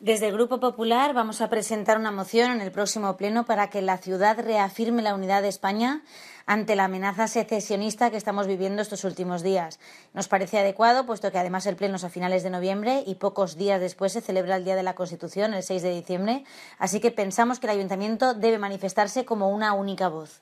Desde el Grupo Popular vamos a presentar una moción en el próximo pleno para que la ciudad reafirme la unidad de España ante la amenaza secesionista que estamos viviendo estos últimos días. Nos parece adecuado, puesto que además el pleno es a finales de noviembre y pocos días después se celebra el Día de la Constitución, el 6 de diciembre, así que pensamos que el ayuntamiento debe manifestarse como una única voz.